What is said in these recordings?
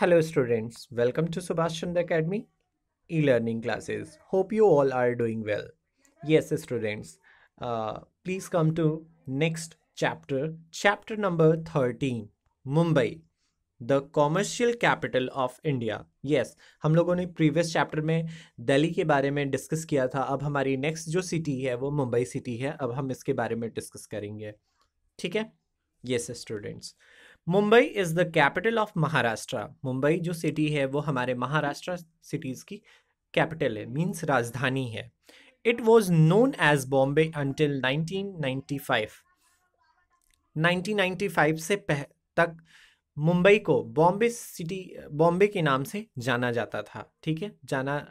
Hello students welcome to Subhash Chandra academy e learning classes hope you all are doing well yes students please come to next chapter chapter number thirteen Mumbai the commercial capital of India yes हम लोगों ने previous chapter में दिल्ली के बारे में discuss किया था अब हमारी नेक्स्ट जो सिटी है वो मुंबई सिटी है अब हम इसके बारे में डिस्कस करेंगे ठीक है yes students Mumbai is the capital of Maharashtra Mumbai जो सिटी है वो हमारे महाराष्ट्र सिटीज़ की कैपिटल है मींस राजधानी है it was known as Bombay until 1995 1995 से पह तक मुंबई को बॉम्बे सिटी बॉम्बे के नाम से जाना जाता था ठीक है जाना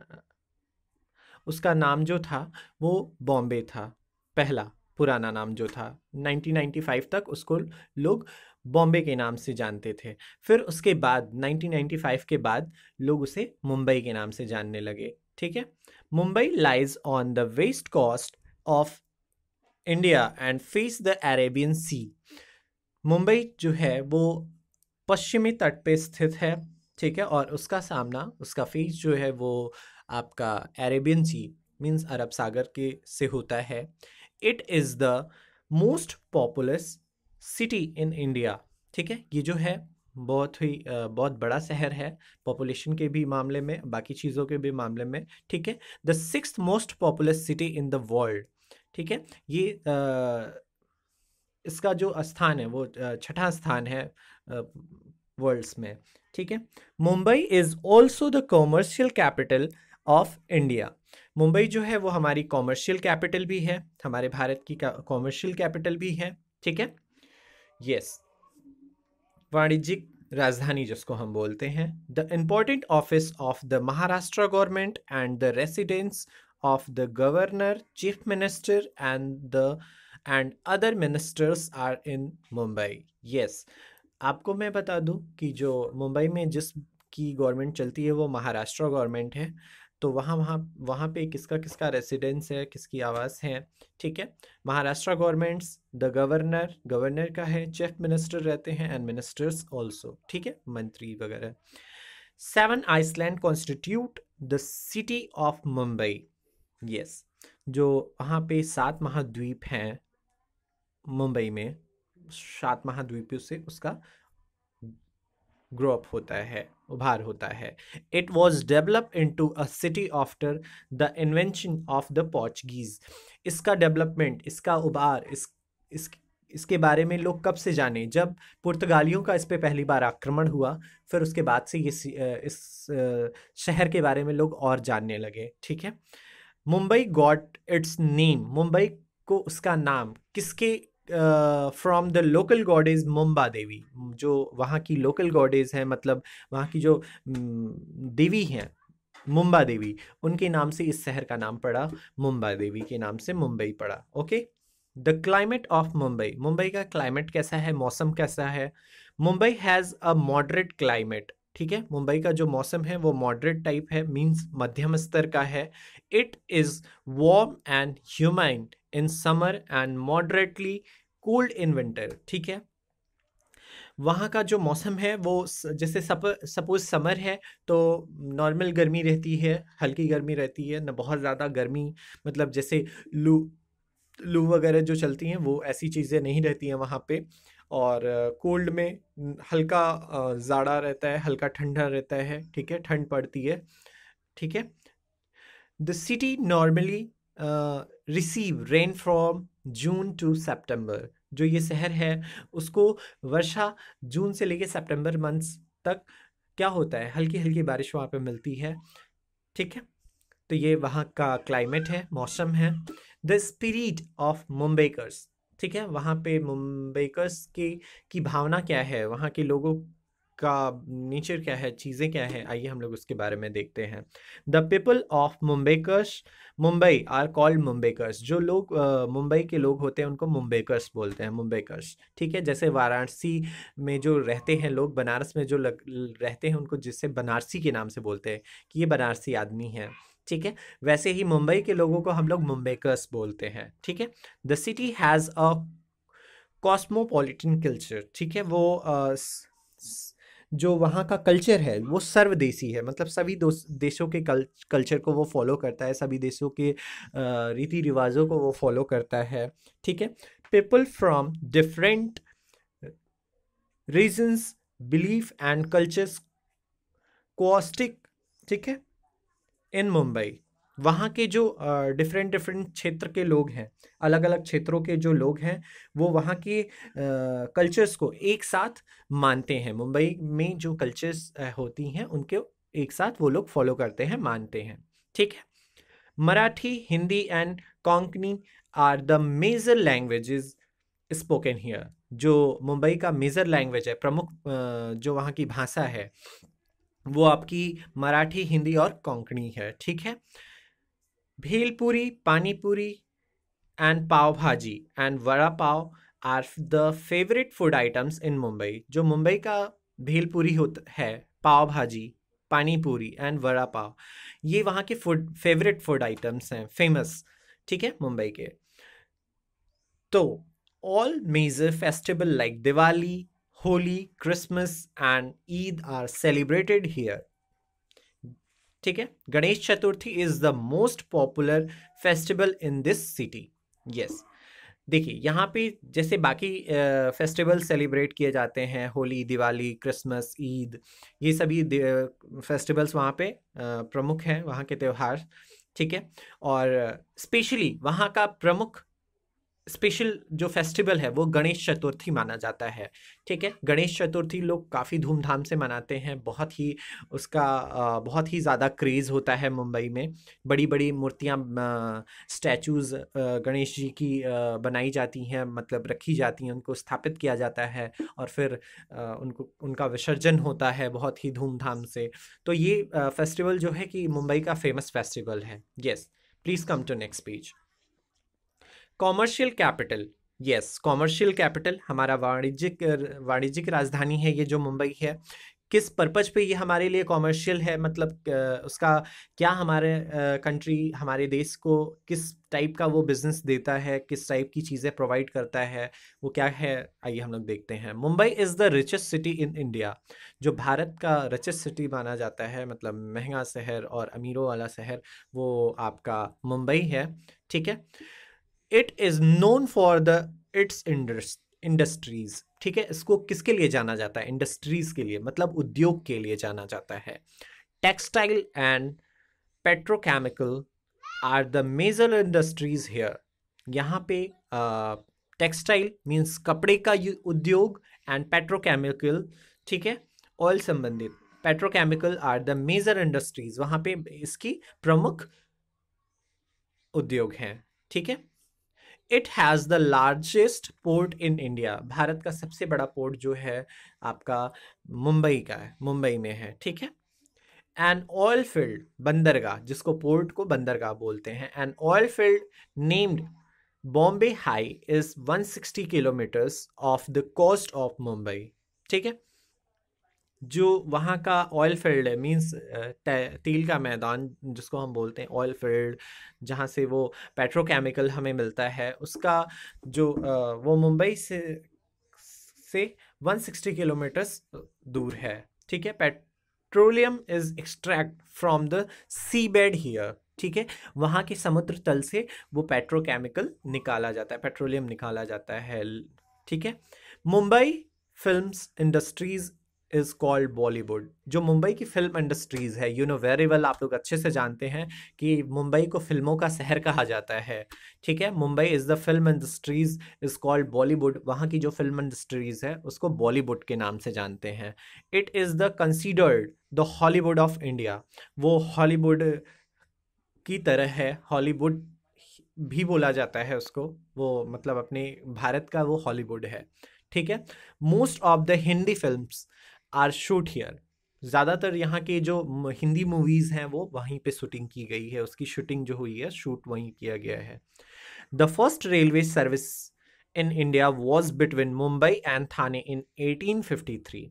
उसका नाम जो था वो बॉम्बे था पहला पुराना नाम जो था 1995 तक उसको लोग बॉम्बे के नाम से जानते थे फिर उसके बाद 1995 के बाद लोग उसे मुंबई के नाम से जानने लगे ठीक है Mumbai lies on the west coast of India and face the Arabian sea Mumbai जो है वो पश्चिमी तट पे स्थित है ठीक है और उसका सामना उसका फेस जो है वो आपका अरेबियन सी मीन्स अरब सागर के से होता है it is the most populous city in India ठीक है ये जो है बहुत ही बहुत बड़ा शहर है पॉपुलेशन के भी मामले में बाकी चीज़ों के भी मामले में ठीक है the six most populous city in the world ठीक है ये आ, इसका जो स्थान है वो छठा स्थान है वर्ल्ड्स में ठीक है Mumbai is also the commercial capital of India Mumbai जो है वो हमारी कॉमर्शियल कैपिटल भी है हमारे भारत की कॉमर्शियल कैपिटल भी है ठीक है यस वाणिज्यिक राजधानी जिसको हम बोलते हैं the important office of the Maharashtra government and the residence of the governor chief minister and the and other ministers are in Mumbai yes आपको मैं बता दूं कि जो मुंबई में जिस की गवर्नमेंट चलती है वो महाराष्ट्र गवर्नमेंट है तो वहाँ वहाँ वहाँ पे किसका किसका रेसिडेंस है किसकी आवास है ठीक है Maharashtra governments the governor governor का है चीफ मिनिस्टर रहते हैं एंड मिनिस्टर्स ऑल्सो ठीक है मंत्री वगैरह seven island constitute the city of Mumbai yes जो वहाँ पे सात महाद्वीप हैं मुंबई में सात महाद्वीप से उसका ग्रो अप होता है उभार होता है it was develop in to a city after the invention of the Portuguese इसका डेवलपमेंट इसका उभार इस, इस इसके बारे में लोग कब से जाने जब पुर्तगालियों का इस पर पहली बार आक्रमण हुआ फिर उसके बाद से ये इस शहर के बारे में लोग और जानने लगे ठीक है Mumbai got its name Mumbai को उसका नाम किसके from the local goddess Mumba Devi जो वहाँ की लोकल गॉडेज हैं मतलब वहाँ की जो देवी हैं मुम्बा देवी उनके नाम से इस शहर का नाम पड़ा मुम्बा देवी के नाम से मुंबई पड़ा okay the climate of Mumbai Mumbai का क्लाइमेट कैसा है मौसम कैसा है Mumbai has a moderate climate ठीक है मुंबई का जो मौसम है वो मॉडरेट टाइप है मींस मध्यम स्तर का है it is warm and humid in summer and moderately cold in winter ठीक है वहाँ का जो मौसम है वो जैसे सप सपोज समर है तो नॉर्मल गर्मी रहती है हल्की गर्मी रहती है ना बहुत ज़्यादा गर्मी मतलब जैसे लू लू वगैरह जो चलती हैं वो ऐसी चीज़ें नहीं रहती हैं वहाँ पे और कोल्ड में हल्का जाड़ा रहता है हल्का ठंडा रहता है ठीक है ठंड पड़ती है ठीक है the city normally receive rain from June to September जो ये शहर है उसको वर्षा जून से लेके सितंबर मंथ्स तक क्या होता है हल्की हल्की बारिश वहाँ पे मिलती है ठीक है तो ये वहाँ का क्लाइमेट है मौसम है द स्पिरिट ऑफ मुंबईकर्स ठीक है वहाँ पे मुंबईकर्स की की भावना क्या है वहाँ के लोगों का नेचर क्या है चीज़ें क्या है आइए हम लोग उसके बारे में देखते हैं the people of Mumbaikars Mumbai are called Mumbaikars जो लोग मुंबई के लोग होते हैं उनको मुंबईकर्स बोलते हैं मुंबईकर्स ठीक है जैसे वाराणसी में जो रहते हैं लोग बनारस में जो लग, रहते हैं उनको जिससे बनारसी के नाम से बोलते हैं कि ये बनारसी आदमी है ठीक है वैसे ही मुंबई के लोगों को हम लोग मुंबईकर्स बोलते हैं ठीक है the city has a cosmopolitan culture ठीक है वो uh, जो वहाँ का कल्चर है वो सर्वदेशी है मतलब सभी देशों के कल, कल्चर को वो फॉलो करता है सभी देशों के रीति रिवाजों को वो फॉलो करता है ठीक है people from different regions belief and cultures कोस्टिक ठीक है इन मुंबई वहाँ के जो डिफरेंट डिफरेंट क्षेत्र के लोग हैं अलग अलग क्षेत्रों के जो लोग हैं वो वहाँ के कल्चर्स को एक साथ मानते हैं मुंबई में जो कल्चर्स होती हैं उनके एक साथ वो लोग फॉलो करते हैं मानते हैं ठीक है Marathi Hindi and Konkani are the major languages spoken here जो मुंबई का मेजर लैंग्वेज है प्रमुख जो वहाँ की भाषा है वो आपकी मराठी हिंदी और कोंकणी है ठीक है भीलपुरी panipuri and pav bhaji and vada pav are the favourite food items in Mumbai जो मुंबई का भीलपुरी होता है पाव भाजी पानीपुरी एंड वड़ा पाव ये वहाँ के फूड फेवरेट फूड आइटम्स हैं फेमस ठीक है मुंबई के तो all major festival like Diwali Holi Christmas and Eid are celebrated here. ठीक है Ganesh Chaturthi is the most popular festival in this city yes देखिए यहाँ पे जैसे बाकी फेस्टिवल सेलिब्रेट किए जाते हैं होली दिवाली क्रिसमस ईद ये सभी फेस्टिवल्स वहाँ पे प्रमुख हैं वहाँ के त्यौहार ठीक है और स्पेशली वहाँ का प्रमुख स्पेशल जो फेस्टिवल है वो गणेश चतुर्थी माना जाता है ठीक है गणेश चतुर्थी लोग काफ़ी धूमधाम से मनाते हैं बहुत ही उसका बहुत ही ज़्यादा क्रेज़ होता है मुंबई में बड़ी बड़ी मूर्तियाँ स्टैचूज़ गणेश जी की बनाई जाती हैं मतलब रखी जाती हैं उनको स्थापित किया जाता है और फिर उनको उनका विसर्जन होता है बहुत ही धूमधाम से तो ये फेस्टिवल जो है कि मुंबई का फेमस फेस्टिवल है yes please come to next page commercial capital yes commercial capital हमारा वाणिज्यिक वाणिज्यिक राजधानी है ये जो मुंबई है किस पर्पज पे ये हमारे लिए कॉमर्शियल है मतलब उसका क्या हमारे कंट्री हमारे देश को किस टाइप का वो बिजनेस देता है किस टाइप की चीज़ें प्रोवाइड करता है वो क्या है आइए हम लोग देखते हैं Mumbai is the richest city in India जो भारत का रिचेस्ट सिटी माना जाता है मतलब महंगा शहर और अमीरों वाला शहर वो आपका मुंबई है ठीक है it is known for the its industries ठीक है इसको किसके लिए जाना जाता है इंडस्ट्रीज के लिए मतलब उद्योग के लिए जाना जाता है textile and petrochemical are the major industries here यहाँ पे टेक्सटाइल मीन्स कपड़े का उद्योग एंड पेट्रोकेमिकल ठीक है ऑयल संबंधित petrochemical are the major industries वहाँ पे इसकी प्रमुख उद्योग हैं ठीक है it has the largest port in India Bharat का सबसे बड़ा पोर्ट जो है आपका मुंबई का है मुंबई में है ठीक है एन ऑयल फील्ड बंदरगाह जिसको पोर्ट को बंदरगाह बोलते हैं an oil field named Bombay high is 160 kilometres off the coast of Mumbai ठीक है जो वहाँ का ऑयल फील्ड है मींस तेल का मैदान जिसको हम बोलते हैं ऑयल फील्ड जहाँ से वो पेट्रोकेमिकल हमें मिलता है उसका जो वो मुंबई से से 160 किलोमीटर्स दूर है ठीक है petroleum is extract from the sea bed here ठीक है वहाँ के समुद्र तल से वो पेट्रोकेमिकल निकाला जाता है पेट्रोलियम निकाला जाता है ठीक है Mumbai film industries is called Bollywood जो मुंबई की फिल्म इंडस्ट्रीज़ है यू नो वेरी वेल आप लोग अच्छे से जानते हैं कि मुंबई को फिल्मों का शहर कहा जाता है ठीक है Mumbai is the film industries is called Bollywood वहाँ की जो फिल्म इंडस्ट्रीज़ है उसको बॉलीवुड के नाम से जानते हैं it is the considered the Hollywood of India वो हॉलीवुड की तरह है हॉलीवुड भी बोला जाता है उसको वो मतलब अपने भारत का वो हॉलीवुड है ठीक है most of the Hindi films are shoot here ज़्यादातर यहाँ के जो हिंदी मूवीज़ हैं वो वहीं पे शूटिंग की गई है उसकी शूटिंग जो हुई है शूट वहीं किया गया है the first railway service in India was between Mumbai and Thane in 1853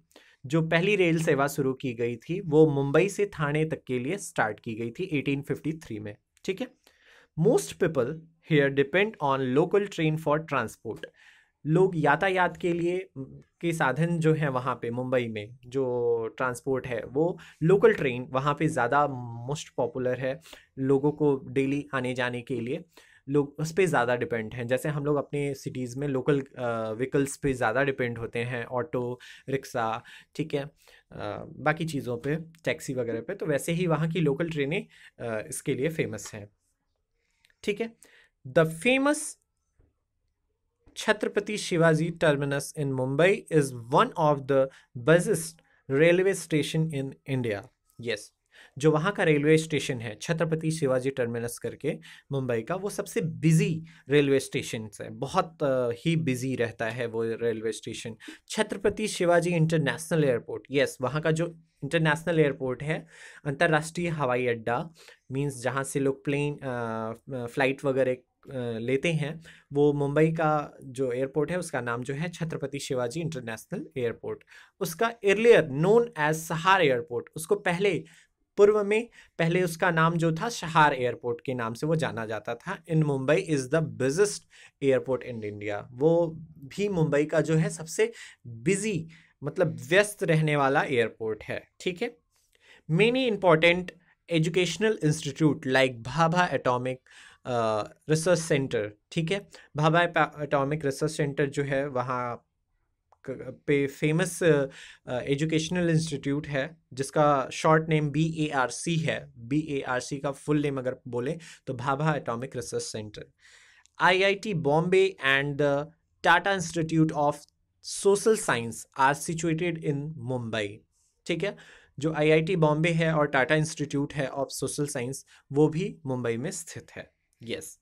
जो पहली रेल सेवा शुरू की गई थी वो मुंबई से थाने तक के लिए स्टार्ट की गई थी 1853 में ठीक है most people here depend on local train for transport लोग यातायात के लिए के साधन जो हैं वहाँ पे मुंबई में जो ट्रांसपोर्ट है वो लोकल ट्रेन वहाँ पे ज़्यादा मोस्ट पॉपुलर है लोगों को डेली आने जाने के लिए लोग उस पर ज़्यादा डिपेंड हैं जैसे हम लोग अपने सिटीज़ में लोकल व्हीकल्स पे ज़्यादा डिपेंड होते हैं ऑटो रिक्शा ठीक है आ, बाकी चीज़ों पे टैक्सी वगैरह पे तो वैसे ही वहाँ की लोकल ट्रेनें इसके लिए फेमस हैं ठीक है the famous Chhatrapati Shivaji terminus in Mumbai is one of the busiest railway station in India yes जो वहाँ का रेलवे स्टेशन है छत्रपति शिवाजी टर्मिनस करके मुंबई का वो सबसे बिजी रेलवे स्टेशन है बहुत ही बिजी रहता है वो railway station Chhatrapati Shivaji international airport yes वहाँ का जो इंटरनेशनल एयरपोर्ट है अंतर्राष्ट्रीय हवाई अड्डा मींस जहाँ से लोग प्लेन फ्लाइट वगैरह लेते हैं वो मुंबई का जो एयरपोर्ट है उसका नाम जो है छत्रपति शिवाजी इंटरनेशनल एयरपोर्ट उसका earlier known as Sahar airport उसको पहले पूर्व में पहले उसका नाम जो था शहार एयरपोर्ट के नाम से वो जाना जाता था in Mumbai is the biggest airport in India वो भी मुंबई का जो है सबसे बिजी मतलब व्यस्त रहने वाला एयरपोर्ट है ठीक है many important educational institute like Bhabha atomic research centre ठीक है भाभा एटॉमिक रिसर्च सेंटर जो है वहाँ पे फेमस एजुकेशनल इंस्टीट्यूट है जिसका short name B A R C है बी ए आर सी का फुल नेम अगर बोले तो Bhabha atomic research centre IIT Bombay and the Tata institute of social science are situated in Mumbai ठीक है जो आईआईटी बॉम्बे है और टाटा इंस्टीट्यूट है ऑफ सोशल साइंस वो भी मुंबई में स्थित है Yes.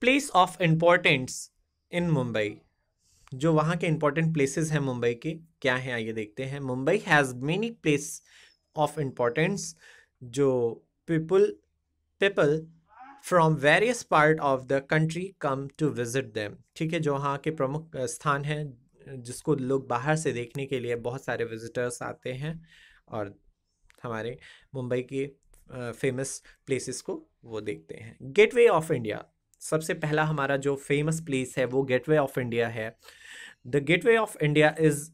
Place of importance in Mumbai. जो वहाँ के इंपॉर्टेंट प्लेसेस हैं मुंबई के क्या हैं आइए देखते हैं Mumbai has many place of importance जो people people from various part of the country come to visit them ठीक है जो वहाँ के प्रमुख स्थान हैं जिसको लोग बाहर से देखने के लिए बहुत सारे विजिटर्स आते हैं और हमारे मुंबई के फेमस प्लेसेस को वो देखते हैं गेटवे ऑफ इंडिया सबसे पहला हमारा जो फेमस प्लेस है वो गेटवे ऑफ इंडिया है the gateway of India is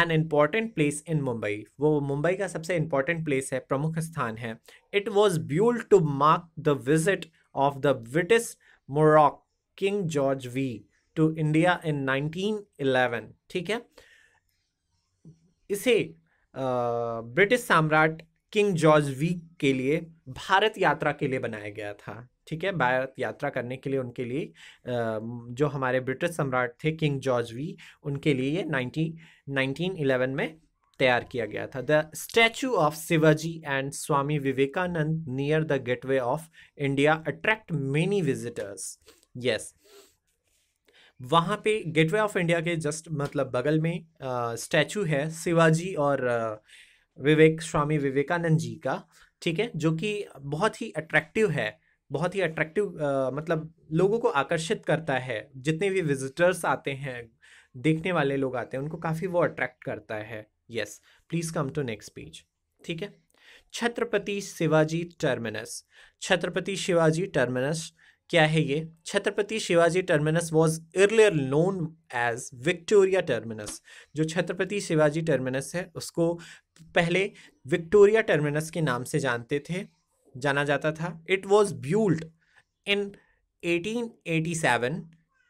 an important place in Mumbai वो मुंबई का सबसे इम्पॉर्टेंट प्लेस है प्रमुख स्थान है it was built to mark the visit of the British monarch king George V to India in 1911 ठीक है इसे ब्रिटिश सम्राट किंग जॉर्ज वी के लिए भारत यात्रा के लिए बनाया गया था ठीक है भारत यात्रा करने के लिए उनके लिए जो हमारे ब्रिटिश सम्राट थे किंग जॉर्ज वी उनके लिए ये नाइनटीन में तैयार किया गया था the statue of Shivaji and Swami Vivekananda near the gateway of India attract many visitors yes वहाँ पे गेटवे ऑफ इंडिया के जस्ट मतलब बगल में स्टैचू है शिवाजी और uh, विवेक स्वामी विवेकानंद जी का ठीक है जो कि बहुत ही अट्रैक्टिव है बहुत ही अट्रैक्टिव मतलब लोगों को आकर्षित करता है जितने भी विजिटर्स आते हैं देखने वाले लोग आते हैं उनको काफ़ी वो अट्रैक्ट करता है yes please come to next page ठीक है छत्रपति शिवाजी टर्मिनस छत्रपति शिवाजी टर्मिनस क्या है ये Chhatrapati Shivaji terminus was earlier known as Victoria terminus जो छत्रपति शिवाजी टर्मिनस है उसको पहले विक्टोरिया टर्मिनस के नाम से जानते थे जाना जाता था it was built in 1887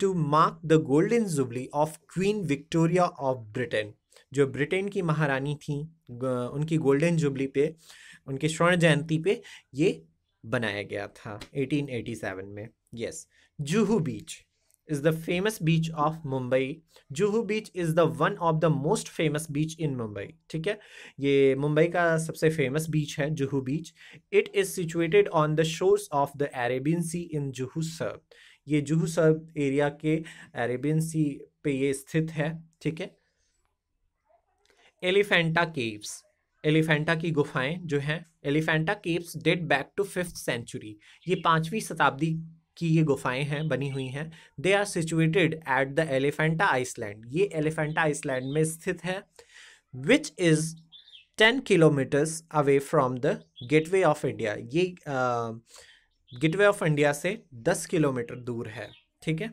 to mark the golden jubilee of queen Victoria of Britain जो ब्रिटेन की महारानी थी उनकी गोल्डन जुबली पे उनके स्वर्ण जयंती पे ये बनाया गया था 1887 में yes yes, Juhu beach is the famous beach of Mumbai. Juhu beach is the one of the most famous beach in Mumbai. ठीक है ये मुंबई का सबसे famous beach है Juhu beach. It is situated on the shores of the Arabian Sea in Juhu Surf. ये Juhu surf area के Arabian sea पे ये स्थित है ठीक है एलिफेंटा केव्स एलिफेंटा की गुफाएं जो हैं Elephanta caves date back to fifth century ये पाँचवीं शताब्दी की ये गुफाएं हैं बनी हुई हैं they are situated at the Elephanta island ये एलिफेंटा आइसलैंड में स्थित है which is ten kilometres away from the gateway of India ये गेटवे ऑफ इंडिया से दस किलोमीटर दूर है ठीक है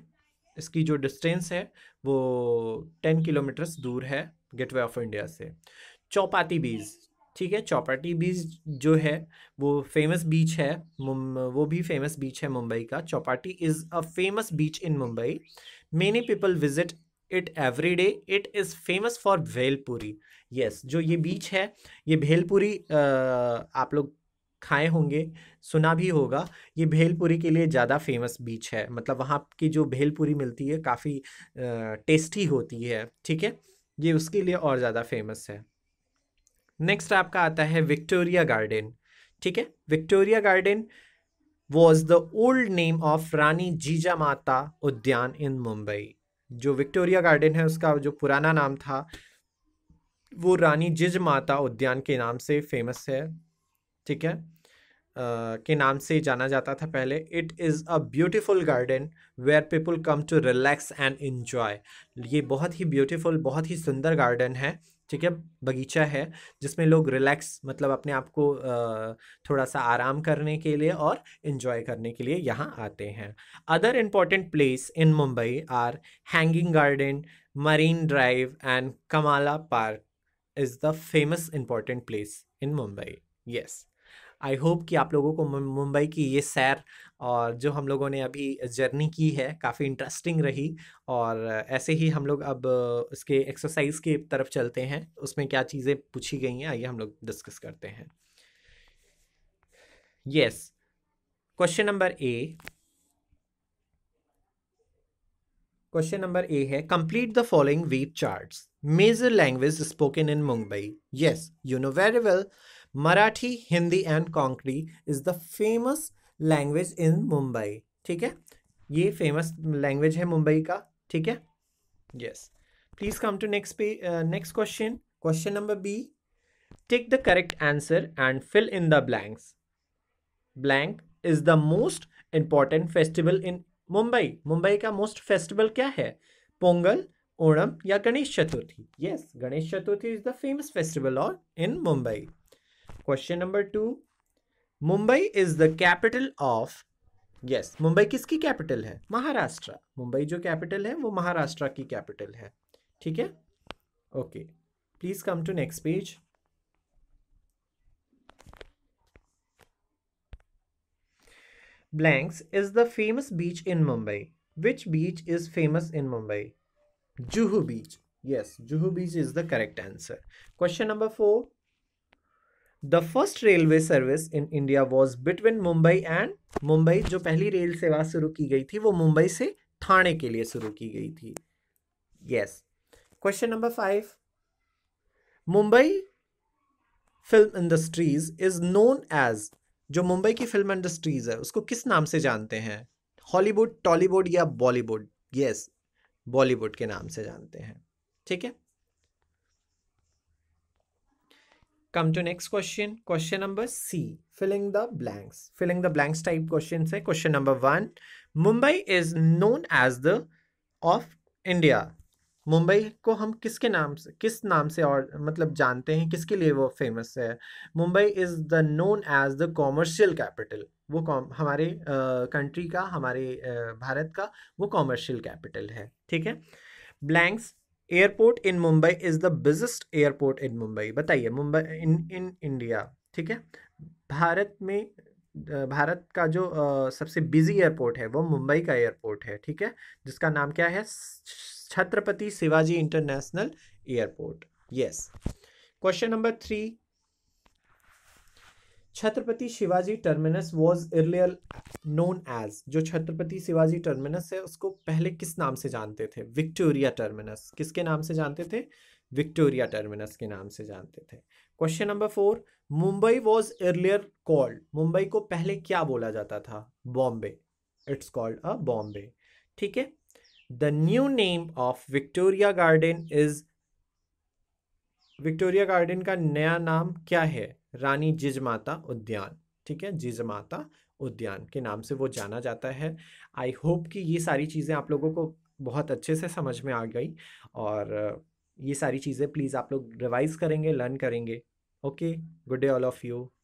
इसकी जो डिस्टेंस है वो टेन किलोमीटर्स दूर है गेटवे ऑफ इंडिया से चौपाती बीज ठीक है चौपाटी बीच जो है वो फेमस बीच है वो भी फेमस बीच है मुंबई का Chowpatty is a famous beach in Mumbai many people visit it every day it is famous for bhelpuri yes जो ये बीच है ये भेलपुरी आप लोग खाए होंगे सुना भी होगा ये भेलपुरी के लिए ज़्यादा फेमस बीच है मतलब वहाँ की जो भेलपुरी मिलती है काफ़ी टेस्टी होती है ठीक है ये उसके लिए और ज़्यादा फेमस है नेक्स्ट आपका आता है विक्टोरिया गार्डन ठीक है Victoria garden was the old name of Rani Jija Mata उद्यान इन मुंबई जो विक्टोरिया गार्डन है उसका जो पुराना नाम था वो रानी जिज माता उद्यान के नाम से फेमस है ठीक है Uh, के नाम से जाना जाता था पहले it is a beautiful garden where people come to relax and enjoy ये बहुत ही ब्यूटिफुल बहुत ही सुंदर गार्डन है ठीक है बगीचा है जिसमें लोग रिलैक्स मतलब अपने आप को थोड़ा सा आराम करने के लिए और इन्जॉय करने के लिए यहाँ आते हैं other important place in Mumbai are hanging garden marine drive and Kamala park is the famous important place in Mumbai yes I hope कि आप लोगों को मुंबई की ये सैर और जो हम लोगों ने अभी जर्नी की है काफ़ी इंटरेस्टिंग रही और ऐसे ही हम लोग अब इसके एक्सरसाइज की तरफ चलते हैं उसमें क्या चीज़ें पूछी गई हैं आइए हम लोग डिस्कस करते हैं yes question number A question number A है complete the following wheat charts major language spoken in Mumbai yes you know very well Marathi Hindi and Konkani is the famous language in Mumbai ठीक है ये फेमस लैंग्वेज है मुंबई का ठीक है yes please come to next पे next question question number B take the correct answer and fill in the blanks blank is the most important festival in Mumbai Mumbai का most festival क्या है पोंगल ओणम या Ganesh Chaturthi yes Ganesh Chaturthi is the famous festival और in Mumbai question number two Mumbai is the capital of yes Mumbai किसकी capital है महाराष्ट्र मुंबई जो capital है वो महाराष्ट्र की कैपिटल है ठीक है okay please come to next page blanks is the famous beach in Mumbai which beach is famous in Mumbai Juhu beach yes Juhu beach is the correct answer question number four the first railway service in India was between Mumbai and Mumbai जो पहली rail सेवा शुरू की गई थी वो मुंबई से थाने के लिए शुरू की गई थी yes question number five Mumbai film industries is known as जो मुंबई की फिल्म इंडस्ट्रीज है उसको किस नाम से जानते हैं हॉलीवुड टॉलीवुड या बॉलीवुड यस बॉलीवुड के नाम से जानते हैं ठीक है come to next question question number c filling the blanks filling the blanks type questions hai question number 1 mumbai is known as the of india Mumbai को हम किसके नाम से किस नाम से और मतलब जानते हैं किसके लिए वो फेमस है Mumbai is the known as the commercial capital वो कॉम हमारे कंट्री का हमारे आ, भारत का वो कॉमर्शियल कैपिटल है ठीक है blanks airport in Mumbai is the biggest airport in Mumbai बताइए मुंबई इन इन इंडिया ठीक है भारत में भारत का जो आ, सबसे बिजी एयरपोर्ट है वो मुंबई का एयरपोर्ट है ठीक है जिसका नाम क्या है Chhatrapati Shivaji international airport yes question number three Chhatrapati Shivaji terminus was earlier known as जो छत्रपति शिवाजी टर्मिनस है उसको पहले किस नाम से जानते थे विक्टोरिया टर्मिनस किसके नाम से जानते थे विक्टोरिया टर्मिनस के नाम से जानते थे question number four Mumbai was earlier called Mumbai को पहले क्या बोला जाता था Bombay it's called a Bombay ठीक है the new name of Victoria garden is Victoria garden का नया नाम क्या है रानी जिजमाता उद्यान ठीक है जिजमाता उद्यान के नाम से वो जाना जाता है आई होप कि ये सारी चीज़ें आप लोगों को बहुत अच्छे से समझ में आ गई और ये सारी चीज़ें प्लीज़ आप लोग रिवाइज़ करेंगे लर्न करेंगे okay good day all of you